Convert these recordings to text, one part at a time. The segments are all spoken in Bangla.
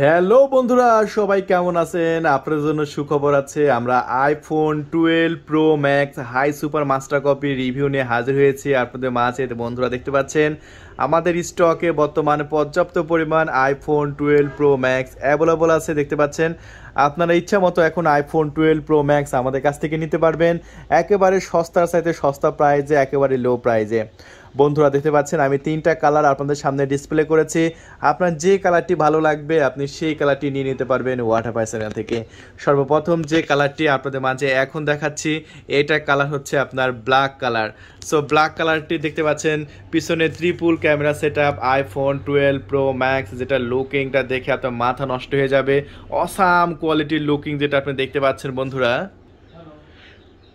হ্যালো বন্ধুরা সবাই কেমন আছেন আপনার জন্য সুখবর আছে আমরা iPhone twelve pro max high super master copy review নিয়ে হাজির হয়েছি আপনাদের মাঝে বন্ধুরা দেখতে পাচ্ছেন আমাদের স্টকে বর্তমানে পর্যাপ্ত পরিমাণ iPhone twelve pro max available আছে দেখতে পাচ্ছেন আপনারা ইচ্ছা মতো এখন আইফোন টুয়েলভ প্রো ম্যাক্স আমাদের কাছ থেকে নিতে পারবেন একেবারে সস্তার সাইতে সস্তা প্রাইজে একেবারে লো প্রাইজে বন্ধুরা দেখতে পাচ্ছেন আমি তিনটা কালার আপনাদের সামনে ডিসপ্লে করেছি আপনার যে কালারটি ভালো লাগবে আপনি সেই কালারটি নিয়ে নিতে পারবেন ওয়াটার পাইসেনাল থেকে সর্বপ্রথম যে কালারটি আপনাদের মাঝে এখন দেখাচ্ছি এটা কালার হচ্ছে আপনার ব্ল্যাক কালার সো ব্ল্যাক কালারটি দেখতে পাচ্ছেন পিছনে triple camera set iPhone twelve pro max যেটা লুকিংটা দেখে আপনার মাথা নষ্ট হয়ে যাবে অসাম কোয়ালিটির লুকিং যেটা আপনি দেখতে পাচ্ছেন বন্ধুরা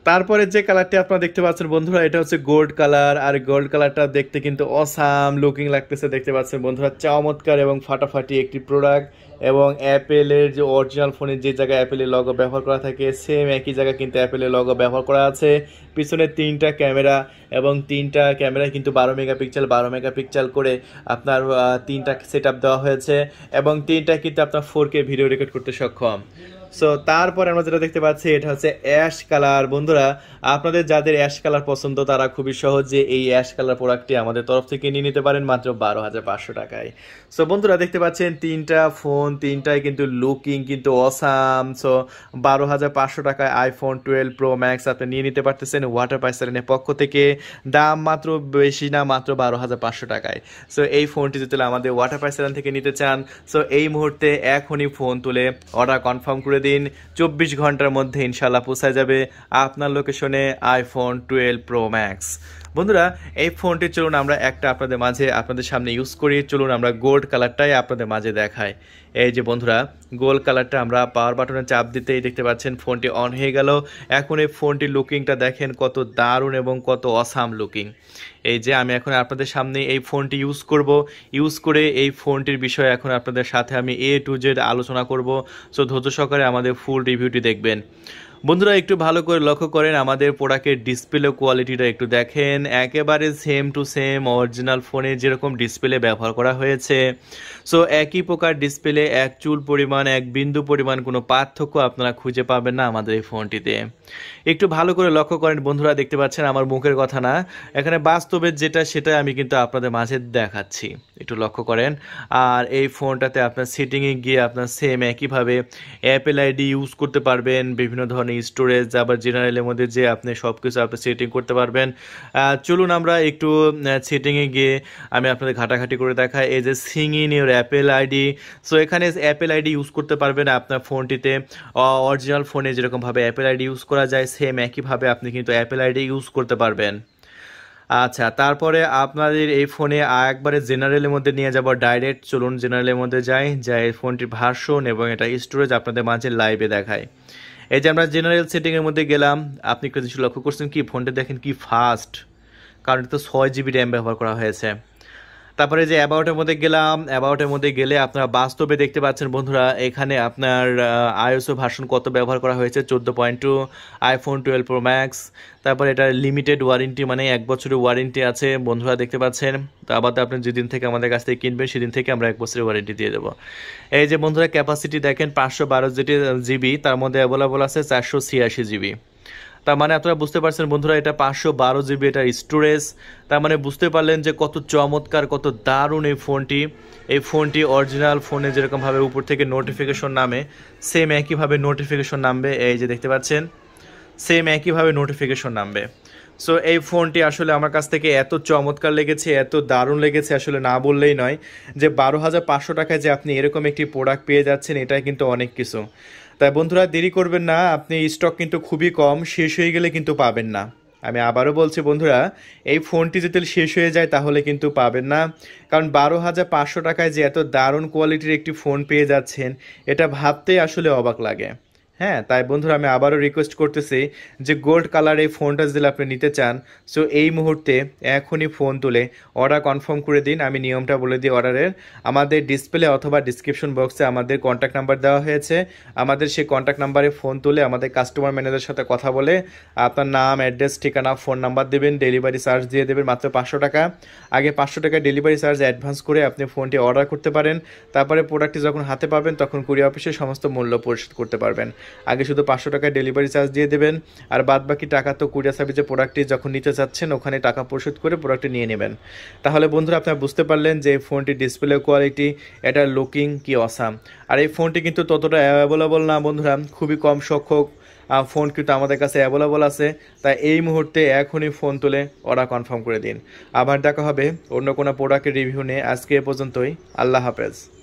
তারপরে যে কালারটি আপনারা দেখতে পাচ্ছেন বন্ধুরা এটা হচ্ছে গোল্ড কালার আর গোল্ড কালারটা দেখতে কিন্তু অসাম লুকিং লাগতেছে দেখতে পাচ্ছেন বন্ধুরা চমৎকার এবং ফাটাফাটি একটি প্রোডাক্ট এবং অ্যাপেলের যে অরিজিনাল ফোনে যে জায়গায় অ্যাপেলের লগো ব্যবহার করা থাকে সেম একই জায়গায় কিন্তু অ্যাপেলের লগো ব্যবহার করা আছে পিছনে তিনটা ক্যামেরা এবং তিনটা ক্যামেরায় কিন্তু বারো মেগাপিক্সেল বারো মেগাপিক্সেল করে আপনার তিনটা সেট দেওয়া হয়েছে এবং তিনটা কিন্তু আপনার ফোর ভিডিও রেকর্ড করতে সক্ষম সো তারপরে আমরা যেটা দেখতে পাচ্ছি এটা হচ্ছে অ্যাশ কালার বন্ধুরা আপনাদের যাদের অ্যাশ কালার পছন্দ তারা খুবই সহজে এই অ্যাশ কালার প্রোডাক্টটি আমাদের তরফ থেকে নিয়ে নিতে পারেন মাত্র বারো হাজার পাঁচশো টাকায় সো বন্ধুরা দেখতে পাচ্ছেন তিনটা ফোন তিনটায় কিন্তু লুকিং কিন্তু অসাম সো বারো হাজার পাঁচশো টাকায় আইফোন টুয়েলভ প্রো ম্যাক্স আপনি নিয়ে নিতে পারতেছেন ওয়াটার পাইসারেনের পক্ষ থেকে দাম মাত্র বেশি না মাত্র বারো হাজার পাঁচশো টাকায় সো এই ফোনটি যদি আমাদের ওয়াটার পাইসারেন থেকে নিতে চান সো এই মুহূর্তে এখনই ফোন তুলে অর্ডার কনফার্ম করে করে দিন চব্বিশ ঘন্টার মধ্যে ইনশাল্লাহ পোষায় যাবে আপনার লোকেশনে আইফোন টুয়েলভ প্রো ম্যাক্স বন্ধুরা এই ফোনটি চলুন আমরা একটা আপনাদের মাঝে আপনাদের সামনে ইউজ করি চলুন আমরা গোল্ড কালারটাই আপনাদের মাঝে দেখাই এই যে বন্ধুরা গোল্ড কালারটা আমরা পাওয়ার বাটনে চাপ দিতেই দেখতে পাচ্ছেন ফোনটি অন হয়ে গেল এখন এই ফোনটির লুকিংটা দেখেন কত দারুণ এবং কত অসাম লুকিং এই যে আমি এখন আপনাদের সামনে এই ফোনটি ইউজ করব ইউজ করে এই ফোনটির বিষয়ে এখন আপনাদের সাথে আমি এ টু জেড আলোচনা করব সো ধৈর্য সহকারে আমাদের ফুল রিভিউটি দেখবেন বন্ধুরা একটু ভালো করে লক্ষ্য করেন আমাদের প্রোডাক্টের ডিসপ্লে কোয়ালিটিটা একটু দেখেন একেবারে সেম টু সেম অরিজিনাল ফোনে যেরকম ডিসপ্লে ব্যবহার করা হয়েছে সো একই প্রকার ডিসপ্লে এক চুল পরিমাণ এক বিন্দু পরিমাণ কোনো পার্থক্য আপনারা খুঁজে পাবেন না আমাদের এই ফোনটিতে একটু ভালো করে লক্ষ্য করেন বন্ধুরা দেখতে পাচ্ছেন আমার মুখের কথা না এখানে বাস্তবের যেটা সেটা আমি কিন্তু আপনাদের মাঝে দেখাচ্ছি একটু লক্ষ্য করেন আর এই ফোনটাতে আপনার সেটিংয়ে গিয়ে আপনার সেম একইভাবে অ্যাপেল আইডি ইউজ করতে পারবেন বিভিন্ন ধরনের মানে স্টোরেজ আবার জেনারেলের মধ্যে যে আপনি সব কিছু আপনি সেটিং করতে পারবেন চলুন আমরা একটু সেটিংয়ে গিয়ে আমি আপনাদের ঘাটাঘাটি করে দেখাই এই যে sign in your Apple ID so এখানে অ্যাপেল আইডি ইউজ করতে পারবেন আপনার ফোনটিতে অরিজিনাল ফোনে যেরকমভাবে অ্যাপেল আইডি ইউজ করা যায় সেম একইভাবে আপনি কিন্তু অ্যাপেল আইডি ইউজ করতে পারবেন আচ্ছা তারপরে আপনাদের এই ফোনে একবারে জেনারেলের মধ্যে নিয়ে যাব ডাইরেক্ট চলুন জেনারেলের মধ্যে যাই যা এই ফোনটির ভার্সন এবং এটা স্টোরেজ আপনাদের মাঝে লাইভে দেখায় এই যে আমরা জেনারেল সেটিংয়ের মধ্যে গেলাম আপনি কিছু লক্ষ্য করছেন কি ফোনটা দেখেন কি ফাস্ট কারণ এটা তো ছয় জিবি র্যাম ব্যবহার করা হয়েছে তারপরে যে অ্যাবাউটের মধ্যে গেলাম অ্যাবাউটের মধ্যে গেলে আপনারা বাস্তবে দেখতে পাচ্ছেন বন্ধুরা এখানে আপনার আইওসও ভার্সন কত ব্যবহার করা হয়েছে চোদ্দো point two iPhone twelve pro max তারপরে এটা লিমিটেড ওয়ারেন্টি মানে এক বছরের ওয়ারেন্টি আছে বন্ধুরা দেখতে পাচ্ছেন তো আবার আপনি যেদিন থেকে আমাদের কাছ থেকে কিনবেন সেদিন থেকে আমরা এক বছরের ওয়ারেন্টি দিয়ে দেবো এই যে বন্ধুরা ক্যাপাসিটি দেখেন পাঁচশো বারো জিবি তার মধ্যে অ্যাভেলেবল আছে চারশো ছিয়াশি জিবি তার মানে আপনারা বুঝতে পারছেন বন্ধুরা এটা পাঁচশো বারো জিবি এটা স্টোরেজ তার মানে বুঝতে পারলেন যে কত চমৎকার কত দারুণ এই ফোনটি এই ফোনটি অরিজিনাল ফোনে যেরকমভাবে উপর থেকে নোটিফিকেশন নামে সেম একইভাবে নোটিফিকেশন নামবে এই যে দেখতে পাচ্ছেন সেম একইভাবে নোটিফিকেশন নামবে সো এই ফোনটি আসলে আমার কাছ থেকে এত চমৎকার লেগেছে এত দারুণ লেগেছে আসলে না বললেই নয় যে বারো হাজার পাঁচশো টাকায় যে আপনি এরকম একটি প্রোডাক্ট পেয়ে যাচ্ছেন এটাই কিন্তু অনেক কিছু তাই বন্ধুরা দেরি করবেন না আপনি স্টক কিন্তু খুবই কম শেষ হয়ে গেলে কিন্তু পাবেন না আমি আবারও বলছি বন্ধুরা এই ফোনটি যদি শেষ হয়ে যায় তাহলে কিন্তু পাবেন না কারণ বারো হাজার পাঁচশো টাকায় যে এত দারুণ কোয়ালিটির একটি ফোন পেয়ে যাচ্ছেন এটা ভাবতেই আসলে অবাক লাগে হ্যাঁ তাই বন্ধুরা আমি আবারও রিকোয়েস্ট করতেছি যে গোল্ড কালার এই ফোনটা যদি আপনি নিতে চান সো এই মুহূর্তে এখনই ফোন তুলে অর্ডার কনফার্ম করে দিন আমি নিয়মটা বলে দিই অর্ডারের আমাদের ডিসপ্লে অথবা ডিসক্রিপশন বক্সে আমাদের কন্ট্যাক্ট নাম্বার দেওয়া হয়েছে আমাদের সেই কন্ট্যাক্ট নাম্বারে ফোন তুলে আমাদের কাস্টমার ম্যানেজারের সাথে কথা বলে আপনার নাম অ্যাড্রেস ঠিকানা ফোন নাম্বার দেবেন ডেলিভারি চার্জ দিয়ে দেবেন মাত্র পাঁচশো টাকা আগে পাঁচশো টাকা ডেলিভারি চার্জ অ্যাডভান্স করে আপনি ফোনটি অর্ডার করতে পারেন তারপরে প্রোডাক্টটি যখন হাতে পাবেন তখন কুরিয়ার অফিসে সমস্ত মূল্য পরিশোধ করতে পারবেন আগে শুধু পাঁচশো টাকায় ডেলিভারি চার্জ দিয়ে দেবেন আর বাদ বাকি টাকা তো কুরিয়ার সার্ভিসে প্রোডাক্টটি যখন নিতে চাচ্ছেন ওখানে টাকা পরিশোধ করে প্রোডাক্টটি নিয়ে নেবেন তাহলে বন্ধুরা আপনারা বুঝতে পারলেন যে ফোনটি ডিসপ্লে কোয়ালিটি এটা লুকিং কি অসাম আর এই ফোনটি কিন্তু ততটা অ্যাভেলেবল না বন্ধুরা খুবই কম সংখ্যক ফোন কিন্তু আমাদের কাছে অ্যাভেলেবল আছে তাই এই মুহূর্তে এখনই ফোন তুলে অর্ডার কনফার্ম করে দিন আবার দেখা হবে অন্য কোনো প্রোডাক্টের রিভিউ নিয়ে আজকে এ পর্যন্তই আল্লাহ হাফেজ